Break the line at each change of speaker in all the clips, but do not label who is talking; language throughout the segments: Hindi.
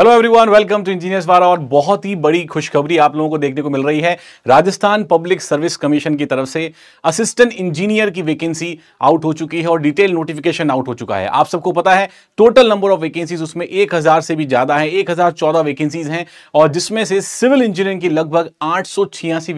hello everyone welcome to engineers वारा और बहुत ही बड़ी खुशखबरी आप लोगों को देखने को मिल रही है राजस्थान पब्लिक सर्विस कमीशन की तरफ से असिस्टेंट इंजीनियर की वैकेंसी आउट हो चुकी है और डिटेल नोटिफिकेशन आउट हो चुका है आप सबको पता है टोटल नंबर ऑफ वैकेंसीज उसमें एक हजार से भी ज़्यादा है एक वैकेंसीज हैं और जिसमें से सिविल इंजीनियरिंग की लगभग आठ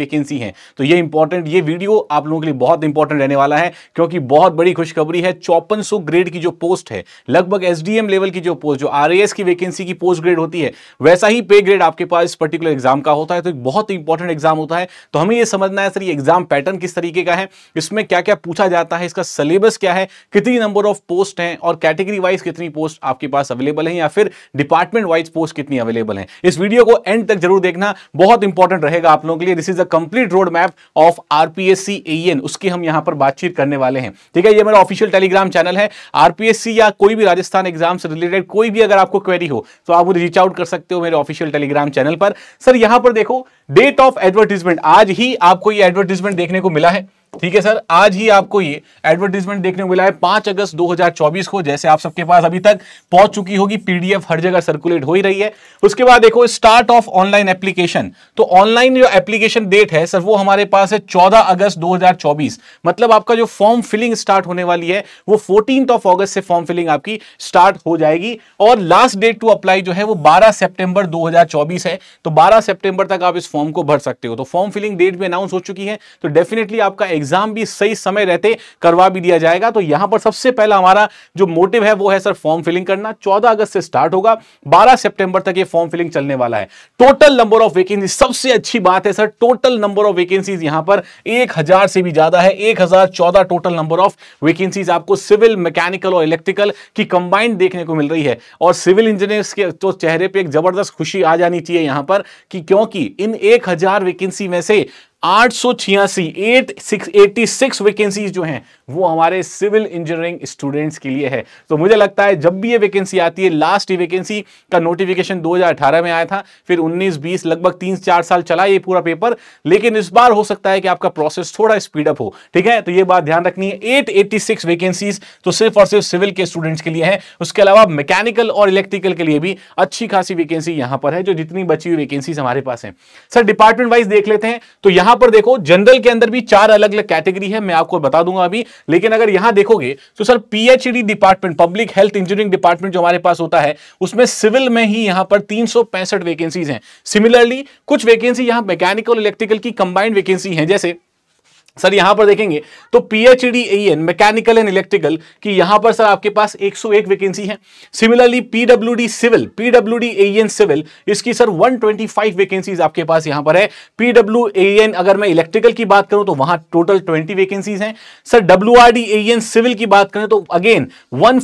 वैकेंसी हैं तो ये इंपॉर्टेंट ये वीडियो आप लोगों के लिए बहुत इंपॉर्टेंट रहने वाला है क्योंकि बहुत बड़ी खुशखबरी है चौपन ग्रेड की जो पोस्ट है लगभग एस लेवल की जो पोस्ट जो आर की वैकेंसी की पोस्ट ग्रेड होती है वैसा ही पे ग्रेड आपके पास इस पर्टिकुलर एग्जाम का होता है तो एक बहुत ही इंपॉर्टेंट एग्जाम होता है तो हमें यह समझना है सर ये एग्जाम पैटर्न किस तरीके का है इसमें क्या क्या पूछा जाता है इसका सिलेबस क्या है कितनी नंबर ऑफ पोस्ट है और कैटेगरी वाइज कितनी पोस्ट आपके पास अवेलेबल है या फिर डिपार्टमेंट वाइज पोस्ट कितनी अवेलेबल है इस वीडियो को एंड तक जरूर देखना बहुत इंपॉर्टेंट रहेगा आप लोगों के लिए this is a complete road map of RPSC N उसकी हम यहां पर बातचीत करने वाले हैं ठीक है ये मेरा ऑफिशियल टेलीग्राम चैनल है आरपीएससी या कोई भी राजस्थान एग्जाम से रिलेटेड कोई भी अगर आपको क्वेरी हो तो आप मुझे रीच आउट कर सकते हो मेरे ऑफिशियल टेलीग्राम चैनल पर सर यहां पर देखो डेट ऑफ एडवर्टीजमेंट आज ही आपको ये एडवर्टीजमेंट देखने को मिला है ठीक है सर आज ही आपको ये एडवर्टीजमेंट देखने को मिला है पांच अगस्त 2024 को जैसे आप सबके पास अभी तक पहुंच चुकी होगी पीडीएफ हर जगह सर्कुलेट हो ही रही है उसके बाद देखो स्टार्ट ऑफ ऑनलाइन एप्लीकेशन तो ऑनलाइन जो एप्लीकेशन डेट है सर वो हमारे पास है 14 अगस्त 2024 मतलब आपका जो फॉर्म फिलिंग स्टार्ट होने वाली है वो फोर्टीन ऑफ ऑगस्ट से फॉर्म फिलिंग आपकी स्टार्ट हो जाएगी और लास्ट डेट टू अप्लाई जो है वो बारह सेप्टेंबर दो है तो बारह सेप्टेंबर तक आप इस फॉर्म को भर सकते हो तो फॉर्म फिलिंग डेट भी अनाउंस हो चुकी है तो डेफिनेटली आपका एग्जाम भी सही समय रहते करवा भी दिया जाएगा तो यहां पर सबसे पहला हमारा जो मोटिव है वो है सर फॉर्म फिलिंग करना चौदह अगस्त से स्टार्ट होगा बारह सेप्टेंबर तक ये फॉर्म फिलिंग चलने वाला है टोटल नंबर ऑफ वैकेंसी सबसे अच्छी बात है sir total number of vacancies यहां पर एक से भी ज्यादा है एक टोटल नंबर ऑफ वैकेंसीज आपको सिविल मैकेनिकल और इलेक्ट्रिकल की कंबाइंड देखने को मिल रही है और सिविल इंजीनियर के तो चेहरे पर एक जबरदस्त खुशी आ जानी चाहिए यहां पर कि क्योंकि इन एक हजार वैकेंसी में से आठ सौ वैकेंसीज जो हैं वो हमारे सिविल इंजीनियरिंग स्टूडेंट्स के लिए है तो मुझे लगता है जब भी ये वैकेंसी आती है लास्ट ये वैकेंसी का नोटिफिकेशन 2018 में आया था फिर 19 20 लगभग तीन चार साल चला ये पूरा पेपर लेकिन इस बार हो सकता है कि आपका प्रोसेस थोड़ा स्पीडअप हो ठीक है तो ये बात ध्यान रखनी है एट वैकेंसीज तो सिर्फ और सिर्फ सिविल के स्टूडेंट्स के लिए है उसके अलावा मैकेनिकल और इलेक्ट्रिकल के लिए भी अच्छी खासी वैकेंसी यहां पर है जो जितनी बची हुई वैकेंसी हमारे पास है सर डिपार्टमेंट वाइज देख लेते हैं तो यहां यहां पर देखो जनरल के अंदर भी चार अलग अलग कैटेगरी है मैं आपको बता दूंगा अभी लेकिन अगर यहां देखोगे तो sir PHD department public health engineering department जो हमारे पास होता है उसमें सिविल में ही यहां पर तीन वैकेंसीज हैं सिमिलरली कुछ वैकेंसी यहां मैकेनिकल इलेक्ट्रिकल की कंबाइंड वैकेंसी है जैसे सर यहां पर देखेंगे तो PHD N mechanical and electrical कि यहां पर सर आपके पास 101 वैकेंसी है similarly PWD civil PWD N civil इसकी सर 125 वैकेंसीज आपके पास यहां पर है पीडब्ल्यू एन अगर मैं इलेक्ट्रिकल की बात करूं तो वहां टोटल 20 वैकेंसीज हैं sir W R D N civil की बात करें तो अगेन वन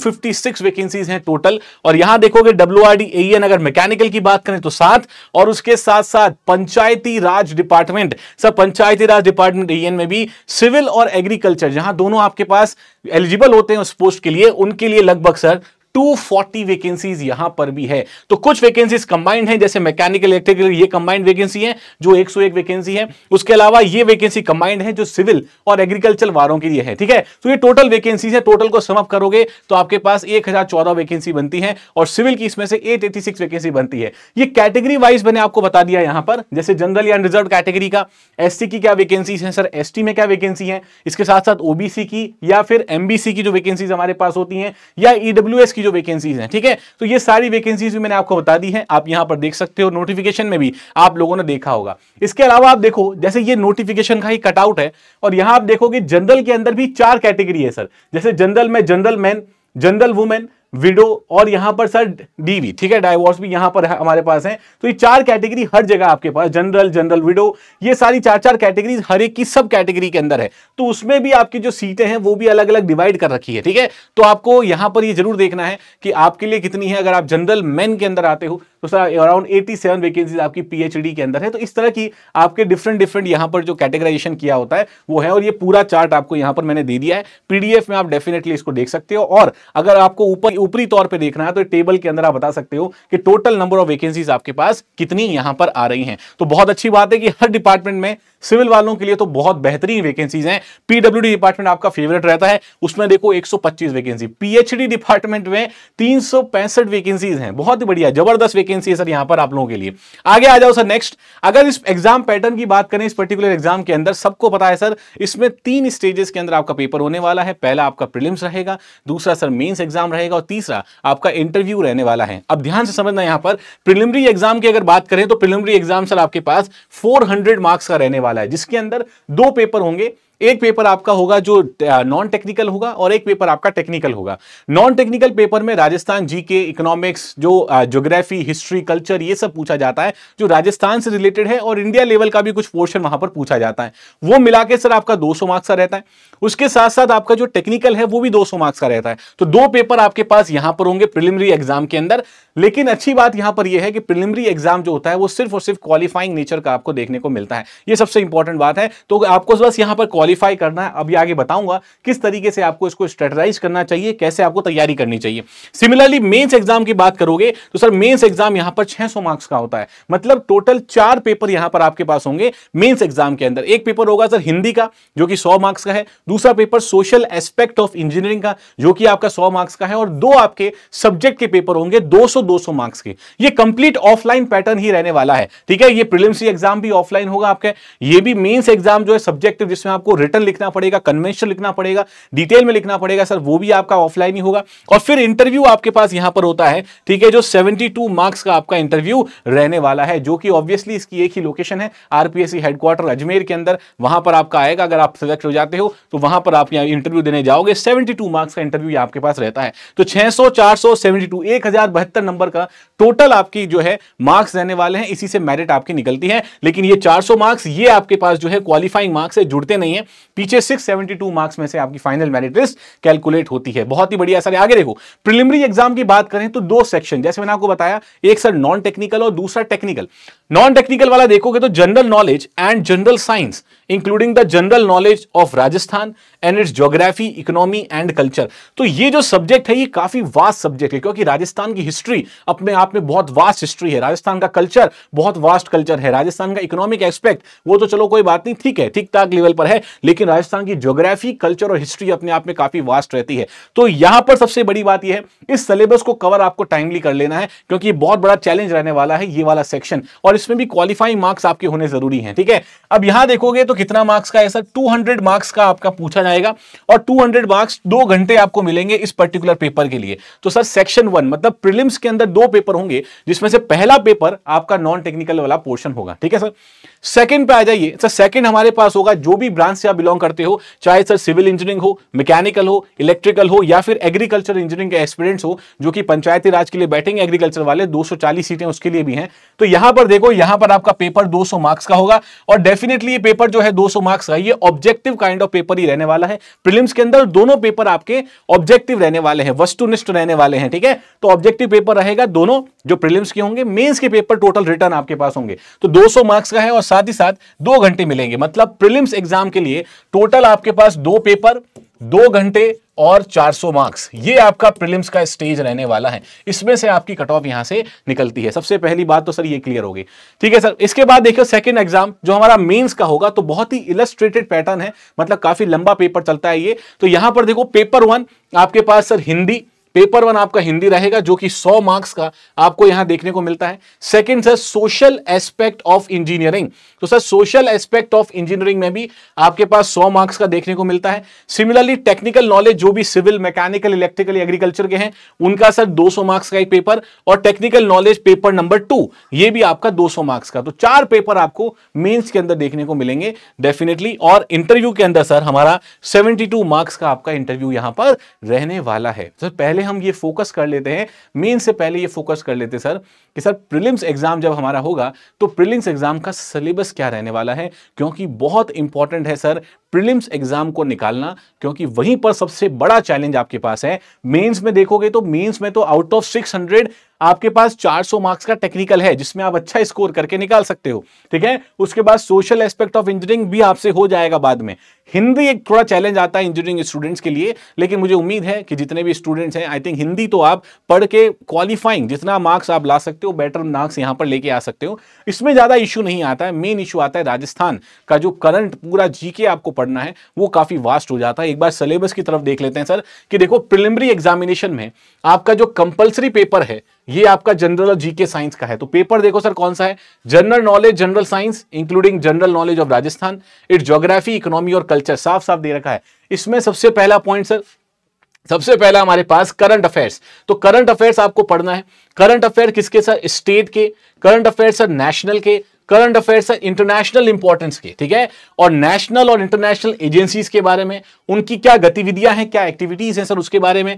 वैकेंसीज हैं टोटल और यहां देखोगे डब्ल्यू आर डी एन अगर मैकेनिकल की बात करें तो सात और उसके साथ साथ Panchayati Raj department sir Panchayati Raj department A N में भी यानी सिविल और एग्रीकल्चर जहां दोनों आपके पास एलिजिबल होते हैं उस पोस्ट के लिए उनके लिए लगभग सर 240 वैकेंसीज यहां पर भी है तो कुछ वैकेंसीज कंबाइंड हैं जैसे मैकेनिकल इलेक्ट्रिकल ये कंबाइंड वैकेंसी है जो 101 वैकेंसी है उसके अलावा ये वैकेंसी कंबाइंड है जो सिविल और एग्रीकल्चर वालों के लिए है ठीक है तो ये टोटल वैकेंसीज है टोटल को समअप करोगे तो आपके पास एक वैकेंसी बनती है और सिविल की इसमें से एट वैकेंसी बनती है ये कैटेगरी वाइज मैंने आपको बता दिया यहां पर जैसे जनरल या अनरिजर्व कैटेगरी का एस की क्या वैकेंसीज है सर एस में क्या वैकेंसी है इसके साथ साथ ओबीसी की या फिर एमबीसी की जो वैकेंसीज हमारे पास होती है या ईडब्ल्यू e की जो वैकेंसीज हैं ठीक है तो ये सारी वैकेंसीज भी मैंने आपको बता दी है आप यहां पर देख सकते हो नोटिफिकेशन में भी आप लोगों ने देखा होगा इसके अलावा आप देखो जैसे ये नोटिफिकेशन का ही कटआउट है और यहां आप देखोगे जनरल के अंदर भी चार कैटेगरी है सर जैसे जनरल में general man general women widow और यहां पर सर डीवी ठीक है डाइवोर्स भी यहां पर हमारे पास है तो ये चार कैटेगरी हर जगह आपके पास जनरल जनरल विडो ये सारी चार चार कैटेगरी हर एक की सब कैटेगरी के अंदर है तो उसमें भी आपकी जो सीटें हैं वो भी अलग अलग डिवाइड कर रखी है ठीक है तो आपको यहां पर ये जरूर देखना है कि आपके लिए कितनी है अगर आप जनरल मैन के अंदर आते हो तो सर अराउंड 87 वैकेंसीज आपकी पीएचडी के अंदर है तो इस तरह की आपके डिफरेंट डिफरेंट यहां पर जो कैटेगराइजेशन किया होता है वो है और ये पूरा चार्ट आपको यहां पर मैंने दे दिया है पीडीएफ में आप डेफिनेटली इसको देख सकते हो और अगर आपको ऊपर ऊपरी तौर पर देखना है तो टेबल के अंदर आप बता सकते हो कि टोटल नंबर ऑफ वैकेंसीज आपके पास कितनी यहाँ पर आ रही है तो बहुत अच्छी बात है कि हर डिपार्टमेंट में सिविल वालों के लिए तो बहुत बेहतरीन वैकेंसीज हैं पीडब्ल्यू डिपार्टमेंट आपका फेवरेट रहता है उसमें देखो 125 वैकेंसी पीएचडी डिपार्टमेंट में तीन वैकेंसीज हैं बहुत ही बढ़िया जबरदस्त वैकेंसी है सर यहां पर आप लोगों के लिए आगे आ जाओ सर नेक्स्ट अगर इस एग्जाम पैटर्न की बात करें इस पर्टिकुलर एग्जाम के अंदर सबको पता है सर इसमें तीन स्टेजेस के अंदर आपका पेपर होने वाला है पहला आपका प्रिलिम्स रहेगा दूसरा सर मेन्स एग्जाम रहेगा और तीसरा आपका इंटरव्यू रहने वाला है अब ध्यान से समझना यहां पर प्रिलिमरी एग्जाम की अगर बात करें तो प्रिलिमरी एग्जाम सर आपके पास फोर मार्क्स का रहने वाला वाला है जिसके अंदर दो पेपर होंगे एक पेपर आपका होगा जो नॉन टेक्निकल होगा और एक पेपर आपका टेक्निकल होगा नॉन टेक्निकल पेपर में राजस्थान जी के इकोनॉमिक्स जो ज्योग्राफी हिस्ट्री कल्चर ये सब पूछा जाता है जो राजस्थान से रिलेटेड है और इंडिया लेवल का भी कुछ पोर्शन वहां पर पूछा जाता है वो मिला के सर आपका 200 मार्क्स का रहता है उसके साथ साथ आपका जो टेक्निकल है वो भी दो मार्क्स का रहता है तो दो पेपर आपके पास यहां पर होंगे प्रिलिमिनरी एग्जाम के अंदर लेकिन अच्छी बात यहां पर यह है कि प्रिलिमिनरी एग्जाम जो होता है वो सिर्फ और सिर्फ क्वालिफाइंग नेचर का आपको देखने को मिलता है ये सबसे इंपॉर्टेंट बात है तो आपको बस यहां पर क्वालिफाई करना है अभी आगे बताऊंगा किस तरीके से आपको इसको स्ट्रेटराइज करना चाहिए कैसे आपको तैयारी करनी चाहिए सिमिलरली मेन्स एग्जाम की बात करोगे तो सर मेन्स एग्जाम यहां पर 600 मार्क्स का होता है मतलब टोटल चार पेपर यहां पर आपके पास होंगे मेन्स एग्जाम के अंदर एक पेपर होगा सर हिंदी का जो कि सौ मार्क्स का है दूसरा paper social aspect of engineering का जो कि आपका सौ मार्क्स का है और दो आपके सब्जेक्ट के पेपर होंगे दो सौ मार्क्स के ये कंप्लीट ऑफलाइन पैटर्न ही रहने वाला है ठीक है ये प्रिलिम्स एग्जाम भी ऑफलाइन होगा आपके ये भी मेंस एग्जाम जो है सब्जेक्टिव जिसमें आपको रिटर्न लिखना पड़ेगा कन्वेंशन लिखना पड़ेगा डिटेल में लिखना पड़ेगा सर वो भी आपका ऑफलाइन ही होगा और फिर इंटरव्यू आपके पास यहां पर होता है ठीक है जो 72 मार्क्स का आपका इंटरव्यू रहने वाला है जो कि ऑब्वियसली इसकी एक ही लोकेशन है आरपीएससी हेडक्वार्टर अजमेर के अंदर वहां पर आपका आएगा अगर आप सिलेक्ट हो जाते हो तो वहां पर आप इंटरव्यू देने जाओगे सेवेंटी मार्क्स का इंटरव्यू आपके पास रहता है तो 600 400 72 1072 नंबर का टोटल आपकी जो है मार्क्स रहने वाले हैं इसी से मेरिट आपकी निकलती है लेकिन ये 400 मार्क्स ये आपके पास जो है क्वालिफाइंग मार्क्स से जुड़ते नहीं है पीछे 672 मार्क्स में से आपकी फाइनल मेरिट लिस्ट कैलकुलेट होती है बहुत ही बढ़िया सर आगे देखो प्रिलिमिनरी एग्जाम की बात करें तो दो सेक्शन जैसे मैंने आपको बताया एक सर नॉन टेक्निकल और दूसरा टेक्निकल नॉन टेक्निकल वाला देखोगे तो general knowledge and general science including the general knowledge of Rajasthan and its geography economy and culture तो ये जो सब्जेक्ट है ये काफी वास्ट सब्जेक्ट है क्योंकि राजस्थान की हिस्ट्री अपने आप में बहुत वास्ट हिस्ट्री है राजस्थान का कल्चर बहुत वास्ट कल्चर है राजस्थान का इकोनॉमिक एस्पेक्ट वो तो चलो कोई बात नहीं ठीक है ठीक ठाक लेवल पर है लेकिन राजस्थान की जोग्राफी कल्चर और हिस्ट्री अपने आप में काफी वास्ट रहती है तो यहां पर सबसे बड़ी बात यह है इस सिलेबस को कवर आपको टाइमली कर लेना है क्योंकि ये बहुत बड़ा चैलेंज रहने वाला है ये वाला सेक्शन और इसमें भी क्वालिफाइंग मार्क्स आपके होने जरूरी है ठीक है अब यहां देखोगे तो कितना मार्क्स का है सर 200 मार्क्स का आपका पूछा जाएगा और 200 मार्क्स दो घंटे आपको मिलेंगे इस पर्टिकुलर पेपर के लिए तो सर सेक्शन वन मतलब प्रिलिम्स के अंदर दो पेपर होंगे जिसमें से पहला पेपर आपका नॉन टेक्निकल वाला पोर्शन होगा ठीक है सर सेकेंड पे आ जाइए सर सेकेंड हमारे पास होगा जो भी ब्रांच से आप बिलोंग करते हो चाहे सर सिविल इंजीनियरिंग हो मैकेनिकल हो इलेक्ट्रिकल हो या फिर एग्रीकल्चर इंजीनियरिंग के एक्सपीरियंस हो जो कि पंचायती राज के लिए बैठेंगे एग्रीकल्चर वाले 240 सीटें उसके लिए भी हैं तो यहां पर देखो यहां पर आपका पेपर 200 मार्क्स का होगा और डेफिनेटली ये पेपर जो है है 200 मार्क्स का ये ऑब्जेक्टिव काइंड ऑफ पेपर ही रहने वाला है प्रीलिम्स के अंदर दोनों पेपर आपके ऑब्जेक्टिव रहने वाले हैं वस्तुनिष्ठ रहने वाले हैं ठीक है तो ऑब्जेक्टिव पेपर रहेगा दोनों जो प्रिलिम्स के होंगे मेन्स के पेपर टोटल रिटर्न आपके पास होंगे तो दो मार्क्स का है और साथ ही साथ दो घंटे मिलेंगे मतलब प्रिलिम्स एग्जाम के लिए टोटल आपके पास दो पेपर दो घंटे और 400 मार्क्स ये आपका प्रीलिम्स का स्टेज रहने वाला है इसमें से आपकी कट ऑफ यहां से निकलती है सबसे पहली बात तो सर ये क्लियर होगी ठीक है सर इसके बाद देखिए सेकंड एग्जाम जो हमारा मेंस का होगा तो बहुत ही इलस्ट्रेटेड पैटर्न है मतलब काफी लंबा पेपर चलता है ये तो यहां पर देखो पेपर वन आपके पास सर हिंदी पेपर वन आपका हिंदी रहेगा जो कि 100 मार्क्स का आपको यहां देखने को मिलता है second sir social aspect of engineering तो sir social aspect of engineering में भी आपके पास 100 मार्क्स का देखने को मिलता है सिमिलरली टेक्निकल नॉलेज जो भी सिविल मैकेनिकल इलेक्ट्रिकल एग्रीकल्चर के हैं उनका सर 200 मार्क्स का एक पेपर और technical knowledge paper number two ये भी आपका 200 मार्क्स का तो चार पेपर आपको मेन्स के अंदर देखने को मिलेंगे डेफिनेटली और इंटरव्यू के अंदर सर हमारा सेवेंटी मार्क्स का आपका इंटरव्यू यहां पर रहने वाला है सर पहले हम ये फोकस कर लेते हैं मेन्स से पहले ये फोकस कर लेते सर कि सर प्रीलिम्स एग्ज़ाम जब हमारा होगा तो प्रीलिम्स एग्ज़ाम का सिलेबस क्या रहने वाला है क्योंकि बहुत इंपॉर्टेंट है सर प्रीलिम्स एग्ज़ाम को निकालना क्योंकि वहीं पर सबसे बड़ा चैलेंज आपके पास है मेंस में देखोगे तो मेंस में तो आउट ऑफ 600 आपके पास 400 मार्क्स का टेक्निकल है जिसमें आप अच्छा स्कोर करके निकाल सकते हो ठीक है उसके बाद सोशल एस्पेक्ट ऑफ इंजीनियरिंग भी आपसे हो जाएगा बाद में हिंदी एक थोड़ा चैलेंज आता है इंजीनियरिंग स्टूडेंट्स के लिए लेकिन मुझे उम्मीद है कि जितने भी स्टूडेंट्स हैं आई थिंक हिंदी तो आप पढ़ के क्वालिफाइंग जितना मार्क्स आप ला सकते हो बेटर मार्क्स यहाँ पर लेके आ सकते हो इसमें ज़्यादा इशू नहीं आता है मेन इशू आता है राजस्थान का जो करंट पूरा जी आपको पढ़ना है वो काफ़ी वास्ट हो जाता है एक बार सिलेबस की तरफ देख लेते हैं सर कि देखो प्रिलिमरी एग्जामिनेशन में आपका जो कंपल्सरी पेपर है ये आपका जनरल और जीके साइंस का है तो पेपर देखो सर कौन सा है general knowledge general science including general knowledge of Rajasthan it geography economy और कल्चर कल्चर साफ साफ दे रखा है इसमें सबसे पहला पॉइंट सर सबसे पहला हमारे पास करंट अफेयर्स तो करंट अफेयर्स आपको पढ़ना है करंट अफेयर किसके सर स्टेट के करंट अफेयर सर नेशनल के current affair sir international importance के ठीक है और नेशनल और इंटरनेशनल एजेंसीज के बारे में उनकी क्या गतिविधियां हैं क्या एक्टिविटीज हैं सर उसके बारे में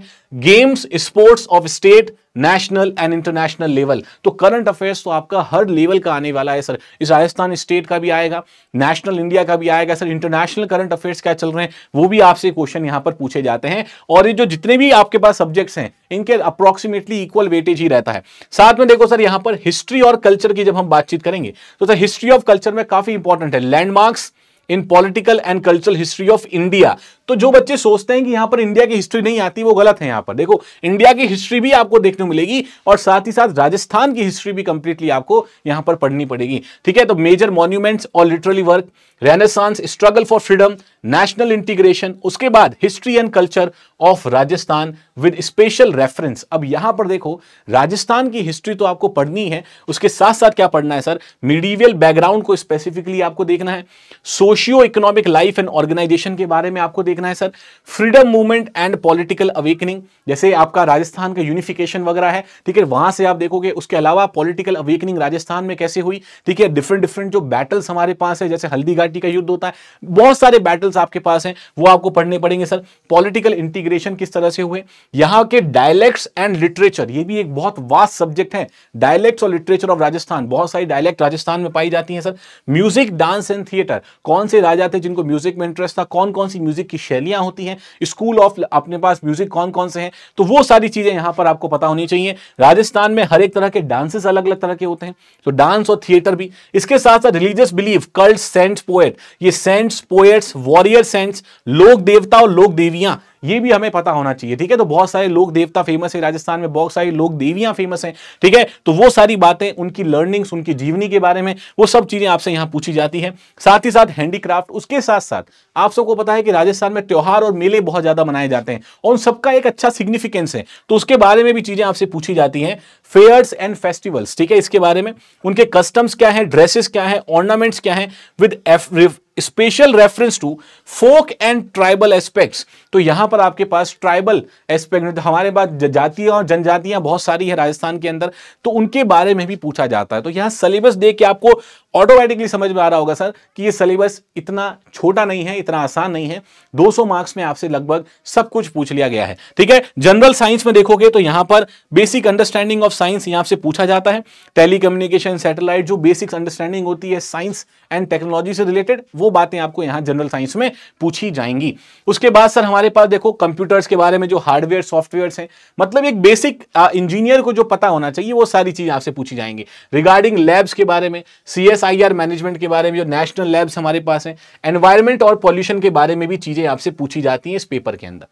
games sports of state national and international level तो करंट अफेयर्स तो आपका हर लेवल का आने वाला है सर इस राजस्थान स्टेट का भी आएगा नेशनल इंडिया का भी आएगा सर इंटरनेशनल करंट अफेयर्स क्या चल रहे हैं वो भी आपसे क्वेश्चन यहां पर पूछे जाते हैं और ये जो जितने भी आपके पास सब्जेक्ट्स हैं इनके अप्रोक्सीमेटली इक्वल वेटेज ही रहता है साथ में देखो सर यहां पर हिस्ट्री और कल्चर की जब हम बातचीत करेंगे तो सर हिस्ट्री ऑफ कल्चर में काफी इंपॉर्टेंट है landmarks in political and cultural history of India तो जो बच्चे सोचते हैं कि यहां पर इंडिया की हिस्ट्री नहीं आती वो गलत है यहां पर देखो इंडिया की हिस्ट्री भी आपको देखने को मिलेगी और साथ ही साथ राजस्थान की हिस्ट्री भी कंप्लीटली आपको यहां पर पढ़नी पड़ेगी ठीक है तो मेजर मॉन्यूमेंट्स और literally work renaissance struggle for freedom national integration उसके बाद history and culture of Rajasthan with special reference अब यहां पर देखो राजस्थान की हिस्ट्री तो आपको पढ़नी है उसके साथ साथ क्या पढ़ना है सर मीडिवियल बैकग्राउंड को स्पेसिफिकली आपको देखना है socio economic life and organisation के बारे में आपको देखना देखना है sir freedom movement and political awakening जैसे आपका राजस्थान का यूनिफिकेशन वगैरह है ठीक है वहां से आप देखोगे उसके अलावा पॉलिटिकल अवेकनिंग राजस्थान में कैसे हुई ठीक है डिफरेंट डिफरेंट जो बैटल्स हमारे पास है जैसे हल्दी घाटी का युद्ध होता है बहुत सारे बैटल्स आपके पास हैं वो आपको पढ़ने पड़ेंगे सर पॉलिटिकल इंटीग्रेशन किस तरह से हुए यहाँ के डायलैक्ट्स एंड लिटरेचर ये भी एक बहुत वास्ट सब्जेक्ट है डायलैक्ट्स और लिटरेचर ऑफ राजस्थान बहुत सारी डायलैक्ट राजस्थान में पाई जाती है sir music dance and theatre कौन से राजा थे जिनको म्यूजिक में इंटरेस्ट था कौन कौन सी म्यूजिक की की शैलियां होती हैं स्कूल ऑफ अपने पास म्यूजिक कौन कौन से हैं तो वो सारी चीजें यहां पर आपको पता होनी चाहिए राजस्थान में हर एक तरह के डांसेस अलग अलग तरह के होते हैं तो डांस और थिएटर भी इसके साथ साथ religious belief cult saints poet ये सेंट्स पोएट्स वॉरियर सेंट्स लोक देवता और लोक देवियां ये भी हमें पता होना चाहिए ठीक है तो बहुत सारे लोग देवता फेमस है राजस्थान में बहुत सारे लोग देवियां फेमस हैं ठीक है तो वो सारी बातें उनकी लर्निंग्स उनकी जीवनी के बारे में वो सब चीजें आपसे यहां पूछी जाती है साथ ही साथ हैंडीक्राफ्ट उसके साथ साथ आप सबको पता है कि राजस्थान में त्यौहार और मेले बहुत ज्यादा मनाए जाते हैं और उन सबका एक अच्छा सिग्निफिकेंस है तो उसके बारे में भी चीजें आपसे पूछी जाती है फेयर्स एंड फेस्टिवल्स ठीक है इसके बारे में उनके कस्टम्स क्या है ड्रेसेस क्या है ऑर्नामेंट्स क्या है with special reference to folk and tribal aspects तो यहां पर आपके पास ट्राइबल एस्पेक्ट तो हमारे पास जातियां और जनजातियां बहुत सारी है राजस्थान के अंदर तो उनके बारे में भी पूछा जाता है तो यहां सिलेबस दे के आपको ऑटोमेटिकली समझ में आ रहा होगा सर कि ये सिलेबस इतना छोटा नहीं है इतना आसान नहीं है 200 मार्क्स में आपसे लगभग सब कुछ पूछ लिया गया है ठीक है जनरल साइंस में देखोगे तो यहां पर बेसिक अंडरस्टैंडिंग ऑफ साइंस यहां से पूछा जाता है टेलीकम्युनिकेशन सैटेलाइट जो बेसिक अंडरस्टैंडिंग होती है साइंस एंड टेक्नोलॉजी से रिलेटेड वो बातें आपको यहां जनरल साइंस में पूछी जाएंगी उसके बाद सर हमारे पास देखो कंप्यूटर्स के बारे में जो हार्डवेयर सॉफ्टवेयर है मतलब एक बेसिक इंजीनियर को जो पता होना चाहिए वो सारी चीज आपसे पूछी जाएंगी रिगार्डिंग लैब्स के बारे में सी एसआईआर मैनेजमेंट के बारे में जो नेशनल लैब्स हमारे पास हैं एनवायरमेंट और पॉल्यूशन के बारे में भी चीज़ें आपसे पूछी जाती हैं इस पेपर के अंदर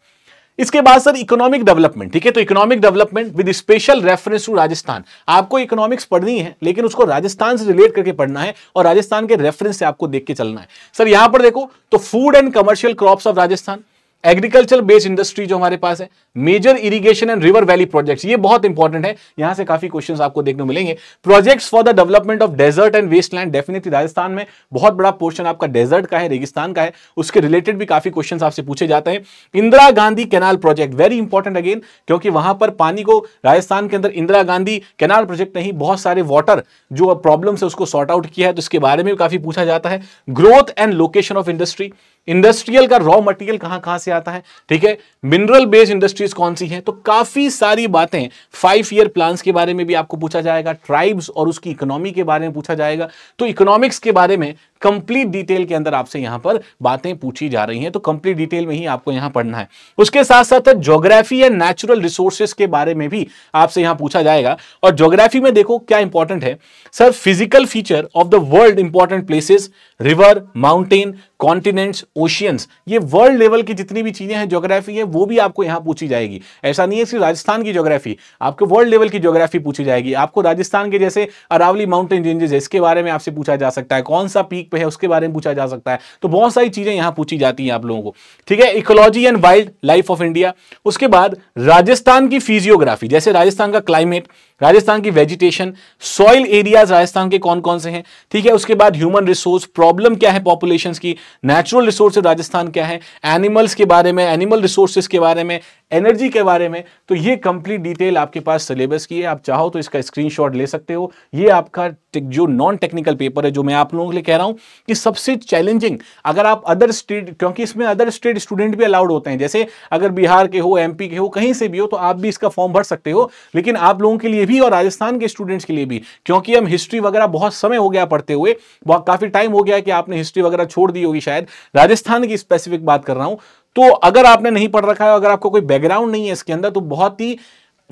इसके बाद सर इकोनॉमिक डेवलपमेंट ठीक है तो economic development with special reference to Rajasthan आपको इकोनॉमिक्स पढ़नी है लेकिन उसको राजस्थान से रिलेट करके पढ़ना है और राजस्थान के रेफरेंस से आपको देख के चलना है सर यहां पर देखो तो food and commercial crops of Rajasthan agriculture based industry जो हमारे पास है major irrigation and river valley projects ये बहुत इंपॉर्टेंट है यहां से काफी क्वेश्चंस आपको देखने मिलेंगे projects for the development of desert and waste land definitely Rajasthan में बहुत बड़ा पोर्शन आपका डेजर्ट का है रेगिस्तान का है उसके रिलेटेड भी काफी क्वेश्चन आपसे पूछे जाते हैं Indira Gandhi canal project very important again क्योंकि वहां पर पानी को राजस्थान के अंदर इंदिरा गांधी कैनाल प्रोजेक्ट नहीं बहुत सारे वाटर जो प्रॉब्लम है उसको सॉर्ट आउट किया है तो इसके बारे में काफी पूछा जाता है growth and location of industry industrial का रॉ मटेरियल कहां कहां से आता है ठीक है मिनरल बेस्ड इंडस्ट्री इंडस्ट्रीज कौन सी है तो काफी सारी बातें फाइव ईयर प्लान के बारे में भी आपको पूछा जाएगा ट्राइब्स और उसकी इकोनॉमी के बारे में पूछा जाएगा तो इकोनॉमिक्स के बारे में कंप्लीट डिटेल के अंदर आपसे यहां पर बातें पूछी जा रही हैं तो कंप्लीट डिटेल में ही आपको यहां पढ़ना है उसके साथ साथ ज्योग्राफी एंड नेचुरल रिसोर्सेस के बारे में भी आपसे यहां पूछा जाएगा और ज्योग्राफी में देखो क्या इंपॉर्टेंट है sir physical feature of the world important places river mountain continents oceans ये वर्ल्ड लेवल की जितनी भी चीज़ें हैं ज्योग्राफी है वो भी आपको यहां पूछी जाएगी ऐसा नहीं है सिर्फ राजस्थान की ज्योग्राफी आपके वर्ल्ड लेवल की ज्योग्राफी पूछी जाएगी आपको राजस्थान के जैसे अरावली माउंटेन रेंजेस इसके बारे में आपसे पूछा जा सकता है कौन सा पीक पे है उसके बारे में पूछा जा सकता है तो बहुत सारी चीजें यहां पूछी जाती हैं आप लोगों को ठीक है ecology and wildlife of India उसके बाद राजस्थान की फिजियोग्राफी जैसे राजस्थान का क्लाइमेट राजस्थान की वेजिटेशन सॉइल एरियाज राजस्थान के कौन कौन से हैं ठीक है उसके बाद ह्यूमन रिसोर्स प्रॉब्लम क्या है पॉपुलेशन की नेचुरल रिसोर्स राजस्थान क्या है एनिमल्स के बारे में एनिमल रिसोर्सेज के बारे में एनर्जी के बारे में तो ये कंप्लीट डिटेल आपके पास सिलेबस की है आप चाहो तो इसका स्क्रीनशॉट ले सकते हो ये आपका जो नॉन टेक्निकल पेपर है जो मैं आप लोगों के लिए कह रहा हूं कि सबसे चैलेंजिंग अगर आप अदर स्टेट क्योंकि इसमें अदर स्टेट स्टूडेंट भी अलाउड होते हैं जैसे अगर बिहार के हो एमपी के हो कहीं से भी हो तो आप भी इसका फॉर्म भर सकते हो लेकिन आप लोगों के लिए भी और राजस्थान के स्टूडेंट्स के लिए भी क्योंकि हम हिस्ट्री वगैरह बहुत समय हो गया पढ़ते हुए बहुत काफ़ी टाइम हो गया कि आपने हिस्ट्री वगैरह छोड़ दी होगी शायद राजस्थान की स्पेसिफिक बात कर रहा हूं तो अगर आपने नहीं पढ़ रखा है अगर आपको कोई बैकग्राउंड नहीं है इसके अंदर तो बहुत ही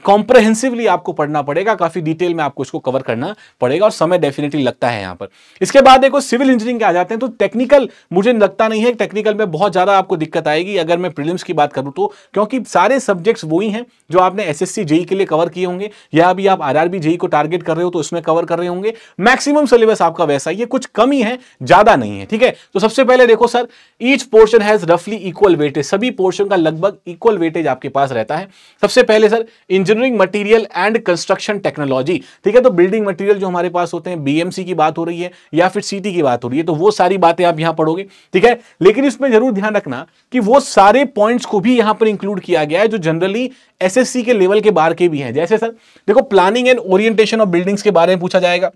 कॉम्प्रहेंसिवली आपको पढ़ना पड़ेगा काफी डिटेल में आपको इसको कवर करना पड़ेगा और समय डेफिनेटली लगता है यहां पर इसके बाद देखो सिविल इंजीनियरिंग के आ जाते हैं तो टेक्निकल मुझे लगता नहीं है टेक्निकल में बहुत ज़्यादा आपको दिक्कत आएगी अगर मैं प्रिलिम्स की बात करूं तो क्योंकि सारे सब्जेक्ट्स वही हैं जो आपने एस एस e के लिए कवर किए होंगे या अभी आप आर जेई e को टारगेट कर रहे हो तो उसमें कवर कर रहे होंगे मैक्सिमम सिलेबस आपका वैसा ही है कुछ कम है ज़्यादा नहीं है ठीक है तो सबसे पहले देखो सर ईच पोर्शन हैज़ रफली इक्वल वेटेज सभी पोर्शन का लगभग इक्वल वेटेज आपके पास रहता है सबसे पहले sir engineer engineering material and construction technology ठीक है तो बिल्डिंग मटेरियल जो हमारे पास होते हैं बीएमसी की बात हो रही है या फिर सीटी की बात हो रही है तो वो सारी बातें आप यहां पढ़ोगे ठीक है लेकिन इसमें जरूर ध्यान रखना कि वो सारे पॉइंट्स को भी यहां पर इंक्लूड किया गया है जो जनरली एस के लेवल के बार के भी है जैसे सर देखो planning and orientation of buildings के बारे में पूछा जाएगा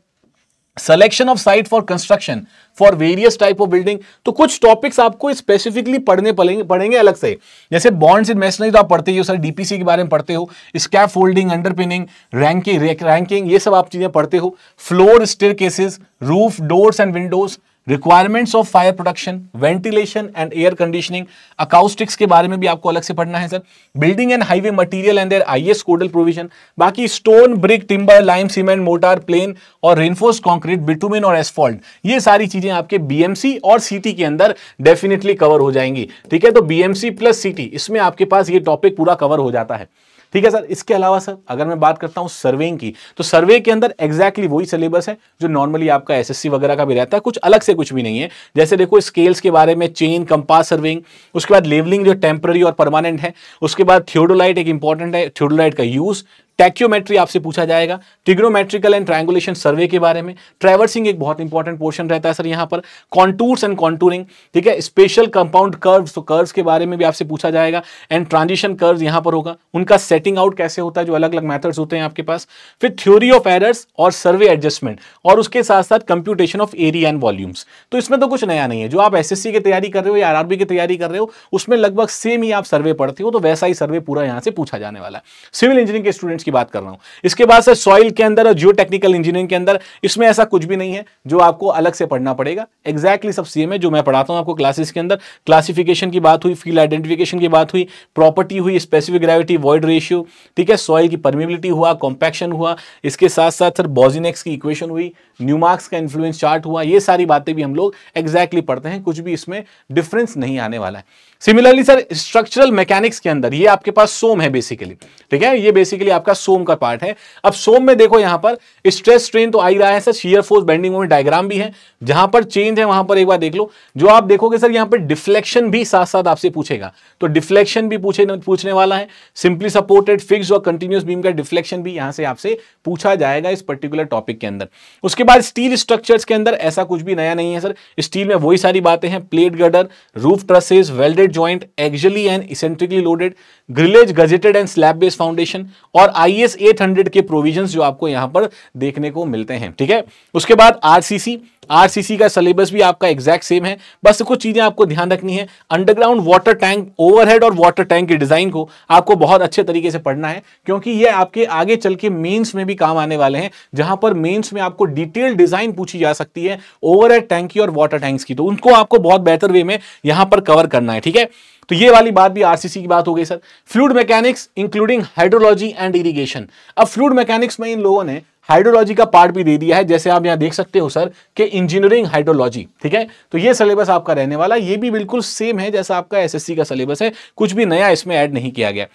selection of site for construction for various type of building तो कुछ टॉपिक्स आपको स्पेसिफिकली पढ़ने पड़ेंगे पढ़ेंगे अलग से जैसे बॉन्ड्स इन मेसनरी तो आप पढ़ते हो सर डीपीसी के बारे में पढ़ते हो scaffolding underpinning ranking ranking ये सब आप चीजें पढ़ते हो floor staircases roof doors and windows requirements of fire production ventilation and air conditioning acoustics के बारे में भी आपको अलग से पढ़ना है sir building and highway material and their IS codal provision बाकी stone brick timber lime cement mortar plain और रेनफोर्स कॉन्क्रीट बिटुमिन और एसफॉल्ट ये सारी चीजें आपके बीएमसी और सीटी के अंदर डेफिनेटली कवर हो जाएंगी ठीक है तो बीएमसी प्लस सीटी इसमें आपके पास ये टॉपिक पूरा कवर हो जाता है ठीक है सर इसके अलावा सर अगर मैं बात करता हूँ सर्वेइंग की तो सर्वे के अंदर एग्जैक्टली वही सिलेबस है जो नॉर्मली आपका एसएससी वगैरह का भी रहता है कुछ अलग से कुछ भी नहीं है जैसे देखो स्केल्स के बारे में चेन कंपास सर्वेइंग उसके बाद लेवलिंग जो टेम्प्ररी और परमानेंट है उसके बाद थियोडोलाइट एक इंपॉर्टेंट है थियोडोलाइट का यूज टैक्योमेट्री आपसे पूछा जाएगा टिग्नोमेट्रिकल एंड ट्रायंगुलेशन सर्वे के बारे में ट्रैवर्सिंग एक बहुत इंपॉर्टेंट पोर्शन रहता है सर यहाँ पर कॉन्टूर्स एंड कॉन्टूरिंग ठीक है स्पेशल कंपाउंड कर्व्स तो कर्व्स के बारे में भी आपसे पूछा जाएगा एंड ट्रांजिशन कर्व्स यहाँ पर होगा उनका सेटिंग आउट कैसे होता है जो अलग अलग मैथड्स होते हैं आपके पास फिर थ्योरी ऑफ एरर्स और सर्वे एडजस्टमेंट और उसके साथ साथ computation of area and volumes तो इसमें तो कुछ नया नहीं है जो आप एस की तैयारी कर रहे हो या आर की तैयारी कर रहे हो उसमें लगभग सेम ही आप सर्वे पढ़ते हो तो वैसा ही सर्वे पूरा यहाँ से पूछा जाने वाला है सिविल इंजीनियरिंग के स्टूडेंट्स की बात कर रहा हूं इसके बाद से सॉइल के अंदर और जियो टेक्निकल इंजीनियरिंग के अंदर इसमें ऐसा कुछ भी नहीं है जो आपको अलग से पढ़ना पड़ेगा एक्जैक्टली exactly सब सेम है जो मैं पढ़ाता हूं आपको क्लासेस के अंदर क्लासिफिकेशन की बात हुई फील्ड आइडेंटिफिकेशन की बात हुई प्रॉपर्टी हुई स्पेसिफिक ग्रेविटी वॉइड रेशियो ठीक है सॉइल की परमिबिलिटी हुआ कॉम्पैक्शन हुआ इसके साथ साथ सर बॉजिनेक्स की इक्वेशन हुई न्यूमार्क्स का इन्फ्लुएंस चार्ट हुआ ये सारी बातें भी हम लोग एग्जैक्टली पढ़ते हैं कुछ भी इसमें डिफरेंस नहीं आने वाला है सिमिलरली सर स्ट्रक्चरल मैकेनिक्स के अंदर ये आपके पास सोम है बेसिकली ठीक है ये बेसिकली आपका आपका सोम का पार्ट है अब सोम में देखो यहां पर स्ट्रेस स्ट्रेन तो आई रहा है sir shear force bending moment diagram भी है जहां पर चेंज है वहां पर एक बार देख लो जो आप देखोगे सर यहां पर डिफ्लेक्शन भी साथ साथ आपसे पूछेगा तो डिफ्लेक्शन भी पूछे पूछने वाला है सिंपली सपोर्टेड फिक्स और कंटिन्यूस बीम का डिफ्लेक्शन भी यहां से आपसे पूछा जाएगा इस पर्टिकुलर टॉपिक के अंदर उसके बाद स्टील स्ट्रक्चर के अंदर ऐसा कुछ भी नया नहीं है सर स्टील में वही सारी बातें हैं plate girder roof trusses welded joint axially and eccentrically loaded grillage gusseted and slab based foundation और आई एस e के प्रोविजन जो आपको यहां पर देखने को मिलते हैं ठीक है उसके बाद आरसीसी आरसीसी का सिलेबस भी आपका एग्जैक्ट सेम है बस कुछ चीजें आपको ध्यान रखनी है अंडरग्राउंड वाटर टैंक ओवरहेड और वाटर टैंक के डिजाइन को आपको बहुत अच्छे तरीके से पढ़ना है क्योंकि ये आपके आगे चल के मेन्स में भी काम आने वाले हैं जहां पर मेन्स में आपको डिटेल डिजाइन पूछी जा सकती है ओवरहेड टैंक की और वाटर टैंक्स की तो उनको आपको बहुत बेहतर वे में यहां पर कवर करना है ठीक है तो ये वाली बात भी आरसीसी की बात हो गई sir fluid mechanics including hydrology and irrigation अब फ्लूड मैकेनिक्स में इन लोगों ने हाइड्रोलॉजी का पार्ट भी दे दिया है जैसे आप यहां देख सकते हो सर कि इंजीनियरिंग हाइड्रोलॉजी ठीक है तो ये सिलेबस आपका रहने वाला ये भी बिल्कुल सेम है जैसा आपका एसएससी का सिलेबस है कुछ भी नया इसमें ऐड नहीं किया गया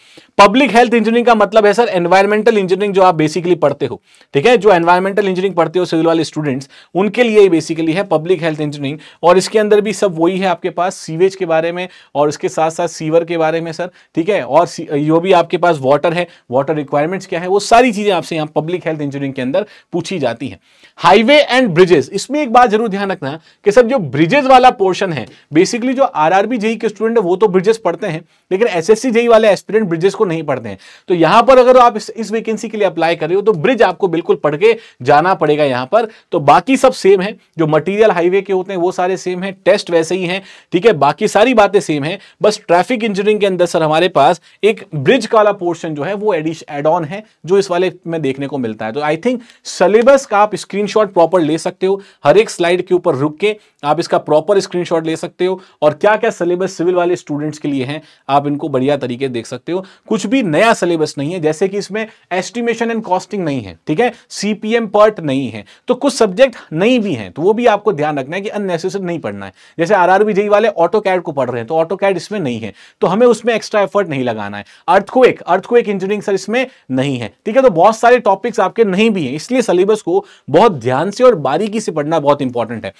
पब्लिक हेल्थ इंजीनियरिंग का मतलब है सर एनवायरमेंटल इंजीनियरिंग जो आप बेसिकली पढ़ते हो ठीक है जो एनवायरमेंटल इंजीनियरिंग पढ़ते हो सिविल वाले स्टूडेंट्स उनके लिए बेसिकली है पब्लिक हेल्थ इंजीनियरिंग और इसके अंदर भी सब वही है आपके पास सीवेज के बारे में और इसके साथ साथ सीवर के बारे में सर ठीक है और जो भी आपके पास वाटर है वाटर रिक्वायरमेंट्स क्या है वो सारी चीजें आपसे यहाँ पब्लिक हेल्थ इंजीनियरिंग के अंदर पूछी जाती है हाईवे एंड ब्रिजेस इसमें एक बात जरूर ध्यान रखना कि सर जो ब्रिजेस वाला पोर्शन है बेसिकली जो आर आरआरबी जेई के स्टूडेंट है वो तो ब्रिजेस पढ़ते हैं लेकिन एसएससी जेई e वाले एस्पिरेंट ब्रिजेस को नहीं पढ़ते हैं तो यहां पर अगर आप इस, इस वैकेंसी के लिए अप्लाई कर रहे हो तो ब्रिज आपको बिल्कुल पढ़ के जाना पड़ेगा यहां पर तो बाकी सब सेम है जो मटीरियल हाईवे के होते हैं वो सारे सेम है टेस्ट वैसे ही है ठीक है बाकी सारी बातें सेम है बस ट्रैफिक इंजीनियरिंग के अंदर सर हमारे पास एक ब्रिज का वाला पोर्शन जो है वो एडिश एड ऑन है जो इस वाले में देखने को मिलता है तो आई थिंक थिंक सिलेबस का आप स्क्रीनशॉट प्रॉपर ले सकते हो हर एक स्लाइड के ऊपर रुक के आप इसका प्रॉपर स्क्रीनशॉट ले सकते हो और क्या क्या सिलेबस सिविल वाले स्टूडेंट्स के लिए हैं आप इनको बढ़िया तरीके देख सकते हो कुछ भी नया सिलेबस नहीं है जैसे कि इसमें एस्टिमेशन एंड कॉस्टिंग नहीं है ठीक है सीपीएम पर्ट नहीं है तो कुछ सब्जेक्ट नहीं भी हैं तो वो भी आपको ध्यान रखना है कि अननेसेसरी नहीं पढ़ना है जैसे आर आर वाले ऑटो कैड को पढ़ रहे हैं तो ऑटो कैड इसमें नहीं है तो हमें उसमें एक्स्ट्रा एफर्ट नहीं लगाना है अर्थक्वेक अर्थक्वेक इंजीनियरिंग सर इसमें नहीं है ठीक है तो बहुत सारे टॉपिक्स आपके नहीं भी हैं इसलिए सिलेबस को बहुत ध्यान से और बारीकी से पढ़ना बहुत इंपॉर्टेंट है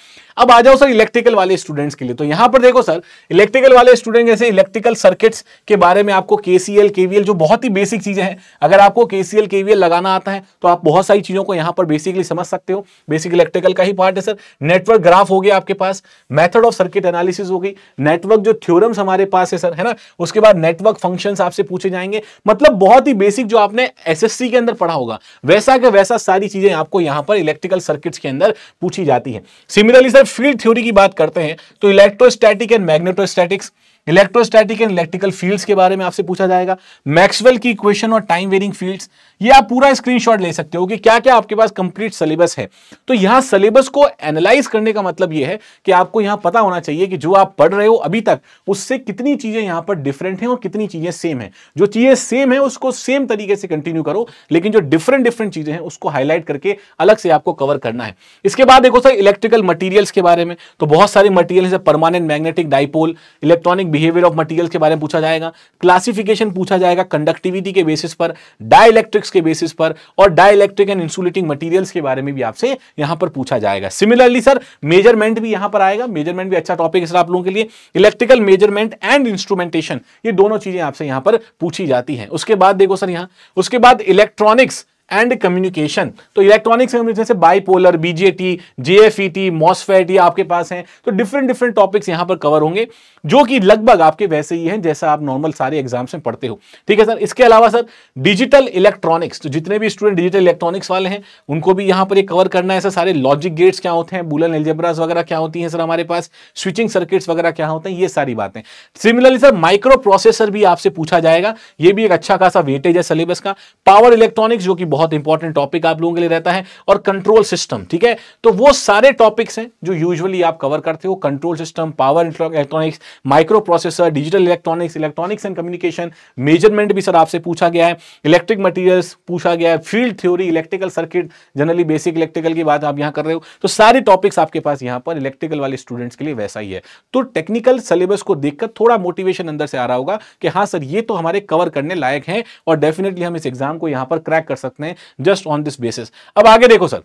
अब आ जाओ सर इलेक्ट्रिकल वाले स्टूडेंट्स के लिए तो यहां पर देखो सर इलेक्ट्रिकल वाले स्टूडेंट जैसे इलेक्ट्रिकल सर्किट्स के बारे में आपको केसीएल केवीएल जो बहुत ही बेसिक चीजें हैं अगर आपको केसीएल केवीएल लगाना आता है तो आप बहुत सारी चीजों को यहां पर बेसिकली समझ सकते हो बेसिक इलेक्ट्रिकल का ही पार्ट है सर नेटवर्क ग्राफ हो गया आपके पास मैथड ऑफ सर्किट एनालिसिस हो गई नेटवर्क जो थ्योरम्स हमारे पास है सर है ना उसके बाद नेटवर्क फंक्शन आपसे पूछे जाएंगे मतलब बहुत ही बेसिक जो आपने एस के अंदर पढ़ा होगा वैसा के वैसा ऐसा सारी चीजें आपको यहां पर इलेक्ट्रिकल सर्किट्स के अंदर पूछी जाती है सिमिलरली सर फील्ड थ्योरी की बात करते हैं तो electrostatic and magnetostatics electrostatic and electrical fields के बारे में आपसे पूछा जाएगा मैक्सवेल की इक्वेशन और टाइम वेरिंग फील्ड्स ये आप पूरा स्क्रीनशॉट ले सकते हो कि क्या क्या आपके पास कंप्लीट सिलेबस है तो यहां सिलेबस को एनालाइज करने का मतलब ये है कि आपको यहां पता होना चाहिए कि जो आप पढ़ रहे हो अभी तक उससे कितनी चीजें यहां पर डिफरेंट हैं और कितनी चीजें सेम है जो चीजें सेम है उसको सेम तरीके से कंटिन्यू करो लेकिन जो डिफरेंट डिफरेंट चीजें हैं उसको हाईलाइट करके अलग से आपको कवर करना है इसके बाद देखो सर इलेक्ट्रिकल मटीरियल्स के बारे में तो बहुत सारे मटीरियल है permanent magnetic dipole electronic behaviour of material के बारे में पूछा जाएगा क्लासिफिकेशन पूछा जाएगा कंडक्टिविटी के बेसिस पर डाइलेक्ट्रिक इलेक्ट्रिक्स के बेसिस पर और डायलैक्ट्रिक एंड इंसुलेटिंग मटीरियल्स के बारे में भी आपसे यहां पर पूछा जाएगा सिमिलरली सर मेजरमेंट भी यहां पर आएगा मेजरमेंट भी अच्छा टॉपिक है सर आप लोगों के लिए इलेक्ट्रिकल मेजरमेंट एंड इंस्ट्रूमेंटेशन ये दोनों चीजें आपसे यहां पर पूछी जाती है उसके बाद देखो सर यहां उसके बाद इलेक्ट्रॉनिक्स एंड कम्युनिकेशन तो इलेक्ट्रॉनिक्स में जैसे बाईपोलर बीजेटी जेएफईटी मॉसफेट ये आपके पास हैं तो डिफरेंट डिफरेंट टॉपिक्स यहां पर कवर होंगे जो कि लगभग आपके वैसे ही हैं जैसा आप नॉर्मल सारे एग्जाम्स में पढ़ते हो ठीक है सर इसके अलावा सर डिजिटल इलेक्ट्रॉनिक्स तो जितने भी स्टूडेंट डिजिटल इलेक्ट्रॉनिक्स वाले हैं उनको भी यहाँ पर ये कवर करना है सर सारे लॉजिक गेट्स क्या होते हैं बुलन एल्जेब्रास वगैरह क्या होती है सर हमारे पास स्विचिंग सर्किट्स वगैरह क्या होते हैं ये सारी बातें सिमिलरली सर माइक्रो प्रोसेसर भी आपसे पूछा जाएगा ये भी एक अच्छा खासा वेटेज है सिलेबस का पावर इलेक्ट्रॉनिक्स जो कि बहुत इंपॉर्टेंट टॉपिक आप लोगों के लिए रहता है और कंट्रोल सिस्टम ठीक है तो वो सारे टॉपिक्स हैं जो यूजुअली आप कवर करते हो control system power electronics microprocessor digital electronics electronics and communication measurement भी सर आपसे पूछा गया है इलेक्ट्रिक मटीरियल्स पूछा गया है field theory electrical circuit generally basic electrical की बात आप यहाँ कर रहे हो तो सारे टॉपिक्स आपके पास यहाँ पर इलेक्ट्रिकल वाले स्टूडेंट्स के लिए वैसा ही है तो टेक्निकल सिलेबस को देखकर थोड़ा मोटिवेशन अंदर से आ रहा होगा कि हाँ सर ये तो हमारे कवर करने लायक है और डेफिनेटली हम इस एग्जाम को यहां पर क्रैक कर सकते हैं हैं जस्ट ऑन दिस बेसिस अब आगे देखो सर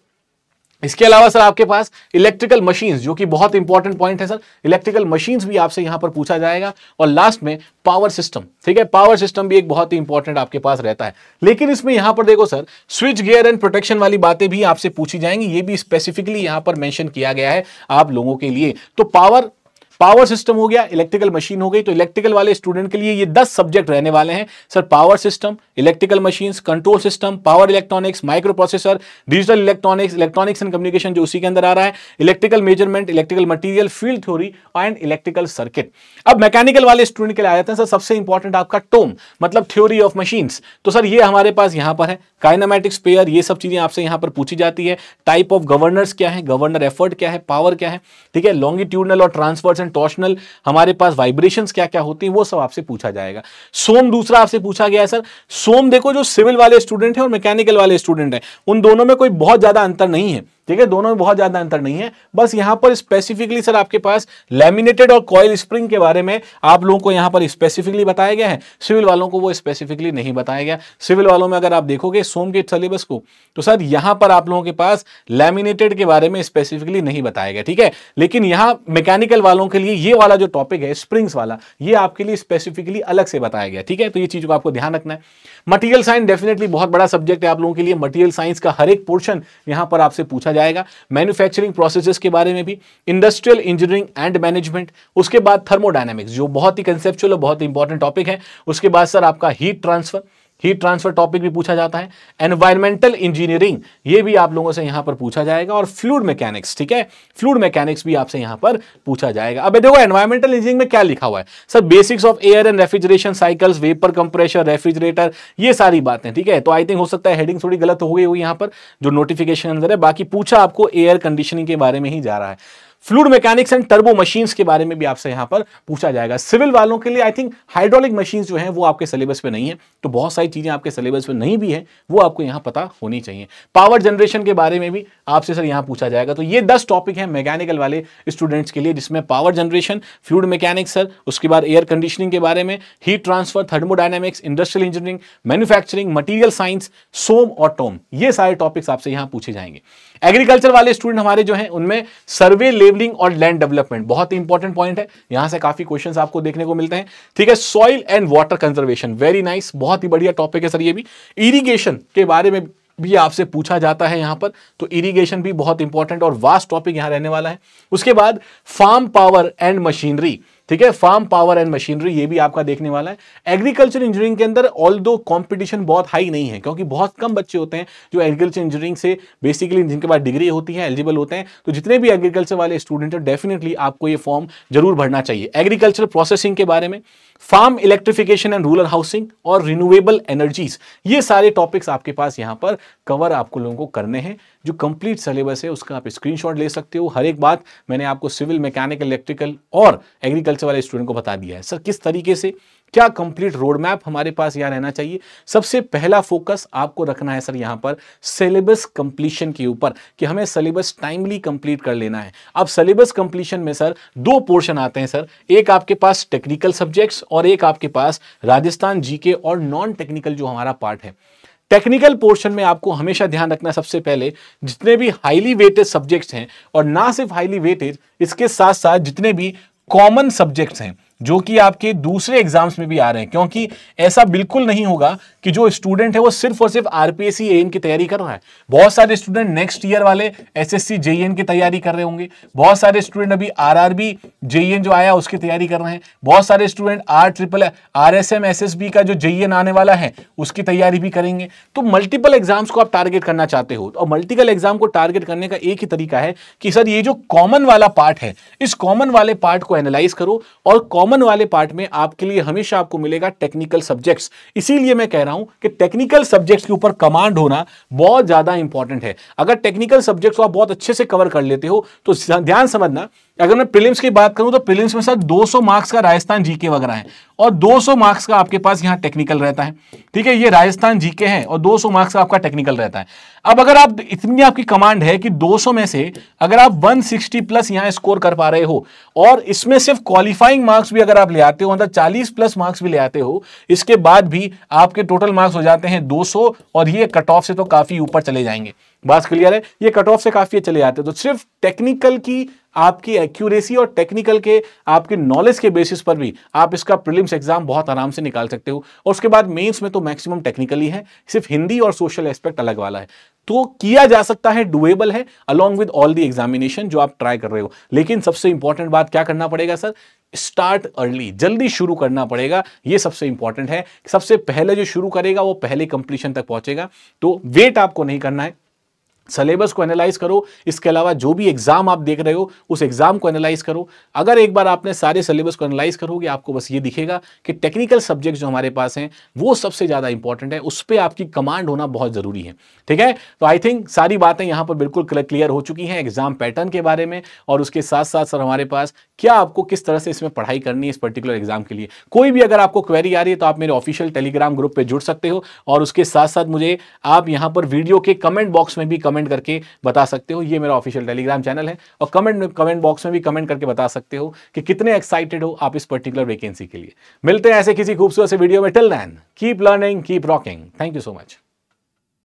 इसके अलावा सर आपके पास इलेक्ट्रिकल मशीन्स जो कि बहुत इंपॉर्टेंट पॉइंट है सर इलेक्ट्रिकल मशीन्स भी आपसे यहां पर पूछा जाएगा और लास्ट में पावर सिस्टम ठीक है पावर सिस्टम भी एक बहुत ही इंपॉर्टेंट आपके पास रहता है लेकिन इसमें यहां पर देखो sir switchgear and protection वाली बातें भी आपसे पूछी जाएंगी ये भी स्पेसिफिकली यहां पर मैंशन किया गया है आप लोगों के लिए तो पावर पावर सिस्टम हो गया इलेक्ट्रिकल मशीन हो गई तो इलेक्ट्रिकल वाले स्टूडेंट के लिए ये दस सब्जेक्ट रहने वाले हैं sir power system electrical machine control system power electronics microprocessor digital electronics electronics and communication जो उसी के अंदर आ रहा है electrical measurement electrical material field theory and electrical circuit अब मैकेनिकल वाले स्टूडेंट के लिए आ जाते हैं सर सबसे इंपॉर्टेंट आपका टोम मतलब थ्योरी ऑफ मशीन तो सर ये हमारे पास यहां पर है काइनामेटिक्स पेयर ये सब चीजें आपसे यहां पर पूछी जाती है टाइप ऑफ गवर्नर्स क्या है गवर्नर एफर्ट क्या है पावर क्या है ठीक है लॉन्गिट्यूडनल और ट्रांसफर्स एंड टॉर्शनल हमारे पास वाइब्रेशंस क्या क्या होती है वो सब आपसे पूछा जाएगा सोम दूसरा आपसे पूछा गया है सर सोम देखो जो सिविल वाले स्टूडेंट है और मैकेनिकल वाले स्टूडेंट है उन दोनों में कोई बहुत ज्यादा अंतर नहीं है ठीक है दोनों में बहुत ज्यादा अंतर नहीं है बस यहां पर स्पेसिफिकली सर आपके पास लेमिनेटेड और कॉयल स्प्रिंग के बारे में आप लोगों को यहां पर स्पेसिफिकली बताया गया है सिविल वालों को वो स्पेसिफिकली नहीं बताया गया सिविल वालों में अगर आप देखोगे सोम के सिलेबस को तो सर यहां पर आप लोगों के पास लेमिनेटेड के बारे में स्पेसिफिकली नहीं बताया गया ठीक है लेकिन यहां मैकेनिकल वालों के लिए ये वाला जो टॉपिक है स्प्रिंग्स वाला ये आपके लिए स्पेसिफिकली अलग से बताया गया ठीक है तो ये चीज को आपको ध्यान रखना है मटीरियल साइंस डेफिनेटली बहुत बड़ा सब्जेक्ट है आप लोगों के लिए मटीरियल साइंस का हर एक पोर्शन यहां पर आपसे पूछा जाएगा मैन्युफैक्चरिंग प्रोसेसेस के बारे में भी इंडस्ट्रियल इंजीनियरिंग एंड मैनेजमेंट उसके बाद थर्मोडाइनमिक्स जो बहुत ही कंसेप्चुअल और बहुत ही इंपॉर्टेंट टॉपिक है उसके बाद सर आपका heat transfer heat transfer topic भी पूछा जाता है एनवायरमेंटल इंजीनियरिंग ये भी आप लोगों से यहां पर पूछा जाएगा और फ्लूड मैकेनिक्स ठीक है फ्लूड मैकेनिक्स भी आपसे यहां पर पूछा जाएगा अब देखो एनवायरमेंटल इंजीनियरिंग में क्या लिखा हुआ है sir basics of air and refrigeration cycles vapour compressor refrigerator ये सारी बातें ठीक है तो आई थिंक हो सकता है हेडिंग थोड़ी गलत हो गई हुई यहां पर जो नोटिफिकेशन अंदर है बाकी पूछा आपको एयर कंडीशनिंग के बारे में ही जा रहा है fluid mechanics and turbo machines के बारे में भी आपसे यहां पर पूछा जाएगा सिविल वालों के लिए आई थिंक हाइड्रोलिक मशीन जो है वो आपके सिलेबस में नहीं है तो बहुत सारी चीज़ें आपके सिलेबस में नहीं भी है वो आपको यहां पता होनी चाहिए पावर जनरेशन के बारे में भी आपसे सर यहां पूछा जाएगा तो ये दस टॉपिक है मैकेनिकल वाले स्टूडेंट्स के लिए जिसमें power generation fluid mechanics sir उसके बाद एयर कंडीशनिंग के बारे में heat transfer thermodynamics industrial engineering manufacturing material science SOM और टोम ये सारे टॉपिक्स आपसे यहां पूछे जाएंगे एग्रीकल्चर वाले स्टूडेंट हमारे जो है उनमें सर्वे लेवल लेवलिंग और लैंड डेवलपमेंट बहुत ही इंपॉर्टेंट पॉइंट है यहां से काफी क्वेश्चन आपको देखने को मिलते हैं ठीक है soil and water conservation very nice बहुत ही बढ़िया टॉपिक है सर ये भी इरीगेशन के बारे में भी आपसे पूछा जाता है यहां पर तो इरिगेशन भी बहुत इंपॉर्टेंट और वास्ट टॉपिक यहां रहने वाला है उसके बाद फार्म पावर एंड मशीनरी ठीक है फार्म पावर एंड मशीनरी ये भी आपका देखने वाला है एग्रीकल्चर इंजीनियरिंग के अंदर ऑल दो कॉम्पिटिशन बहुत हाई नहीं है क्योंकि बहुत कम बच्चे होते हैं जो एग्रीकल्चर इंजीनियरिंग से बेसिकली जिनके पास डिग्री होती है एलिजिबल होते हैं तो जितने भी एग्रीकल्चर वाले स्टूडेंट हैं डेफिनेटली आपको ये फॉर्म जरूर भरना चाहिए एग्रीकल्चर प्रोसेसिंग के बारे में farm electrification and rural housing और रिन्यूएबल एनर्जीज ये सारे टॉपिक्स आपके पास यहाँ पर कवर आपको लोगों को करने हैं जो कंप्लीट सिलेबस है उसका आप स्क्रीनशॉट ले सकते हो हर एक बात मैंने आपको सिविल मैकेनिकल इलेक्ट्रिकल और एग्रीकल्चर वाले स्टूडेंट को बता दिया है सर किस तरीके से क्या कंप्लीट रोड मैप हमारे पास यहाँ रहना चाहिए सबसे पहला फोकस आपको रखना है सर यहाँ पर सिलेबस कंप्लीशन के ऊपर कि हमें सिलेबस टाइमली कंप्लीट कर लेना है अब सिलेबस कंप्लीशन में सर दो पोर्शन आते हैं सर एक आपके पास टेक्निकल सब्जेक्ट्स और एक आपके पास राजस्थान जीके और नॉन टेक्निकल जो हमारा पार्ट है टेक्निकल पोर्शन में आपको हमेशा ध्यान रखना सबसे पहले जितने भी हाईली वेटेड सब्जेक्ट्स हैं और ना सिर्फ हाईली वेटेड इसके साथ साथ जितने भी कॉमन सब्जेक्ट्स हैं जो कि आपके दूसरे एग्जाम्स में भी आ रहे हैं क्योंकि ऐसा बिल्कुल नहीं होगा कि जो स्टूडेंट है वो सिर्फ और सिर्फ आरपीएससी एन की तैयारी कर रहा है बहुत सारे स्टूडेंट नेक्स्ट ईयर वाले एसएससी जेईएन की तैयारी कर रहे होंगे बहुत सारे स्टूडेंट अभी आरआरबी जेईएन जो आया उसकी तैयारी कर रहे हैं बहुत सारे student R triple R S M S S B का जो जेईएन आने वाला है उसकी तैयारी भी करेंगे तो मल्टीपल एग्जाम्स को आप टारगेट करना चाहते हो और मल्टीपल एग्जाम को टारगेट करने का एक ही तरीका है कि सर ये जो कॉमन वाला पार्ट है इस कॉमन वाले पार्ट को एनालाइज करो और कॉमन कॉमन वाले पार्ट में आपके लिए हमेशा आपको मिलेगा टेक्निकल सब्जेक्ट्स इसीलिए मैं कह रहा हूं कि टेक्निकल सब्जेक्ट्स के ऊपर कमांड होना बहुत ज्यादा इंपॉर्टेंट है अगर टेक्निकल सब्जेक्ट्स को आप बहुत अच्छे से कवर कर लेते हो तो ध्यान समझना अगर मैं प्रीलिम्स की बात करूं तो प्रीलिम्स में सर 200 मार्क्स का राजस्थान जीके वगैरह है और 200 मार्क्स का आपके पास यहाँ टेक्निकल रहता है ठीक है ये राजस्थान जीके है और 200 मार्क्स का आपका टेक्निकल रहता है अब अगर आप इतनी आपकी कमांड है कि 200 में से अगर आप 160 प्लस यहां स्कोर कर पा रहे हो और इसमें सिर्फ क्वालिफाइंग मार्क्स भी अगर आप ले आते हो अंदर चालीस प्लस मार्क्स भी ले आते हो इसके बाद भी आपके टोटल मार्क्स हो जाते हैं दो और ये कट ऑफ से तो काफी ऊपर चले जाएंगे बात क्लियर है ये कट ऑफ से काफी चले जाते हैं तो सिर्फ टेक्निकल की आपकी एक्यूरेसी और टेक्निकल के आपके नॉलेज के बेसिस पर भी आप इसका प्रिलिम्स एग्जाम बहुत आराम से निकाल सकते हो और उसके बाद मेंस में तो मैक्सिमम टेक्निकली है सिर्फ हिंदी और सोशल एस्पेक्ट अलग वाला है तो किया जा सकता है डुएबल है along with all the examination जो आप ट्राई कर रहे हो लेकिन सबसे इंपॉर्टेंट बात क्या करना पड़ेगा सर स्टार्ट अर्ली जल्दी शुरू करना पड़ेगा ये सबसे इंपॉर्टेंट है सबसे पहले जो शुरू करेगा वो पहले कंप्लीशन तक पहुंचेगा तो वेट आपको नहीं करना है सलेबस को एनालाइज करो इसके अलावा जो भी एग्ज़ाम आप देख रहे हो उस एग्ज़ाम को एनालाइज करो अगर एक बार आपने सारे सिलेबस को एनालाइज करोगे आपको बस ये दिखेगा कि टेक्निकल सब्जेक्ट जो हमारे पास हैं वो सबसे ज़्यादा इंपॉर्टेंट है उस पर आपकी कमांड होना बहुत ज़रूरी है ठीक है तो आई थिंक सारी बातें यहां पर बिल्कुल क्लियर हो चुकी हैं एग्ज़ाम पैटर्न के बारे में और उसके साथ साथ सर हमारे पास क्या आपको किस तरह से इसमें पढ़ाई करनी है इस पर्टिकुलर एग्ज़ाम के लिए कोई भी अगर आपको क्वेरी आ रही है तो आप मेरे ऑफिशियल टेलीग्राम ग्रुप पर जुड़ सकते हो और उसके साथ साथ मुझे आप यहां पर वीडियो के कमेंट बॉक्स में भी कमेंट कमेंट करके बता सकते हो ये मेरा ऑफिशियल टेलीग्राम चैनल है और कमेंट कमेंट बॉक्स में भी कमेंट करके बता सकते हो कि कितने एक्साइटेड हो आप इस पर्टिकुलर वैकेंसी के लिए मिलते हैं ऐसे किसी खूबसूरत से वीडियो में till then keep learning keep rocking thank you so much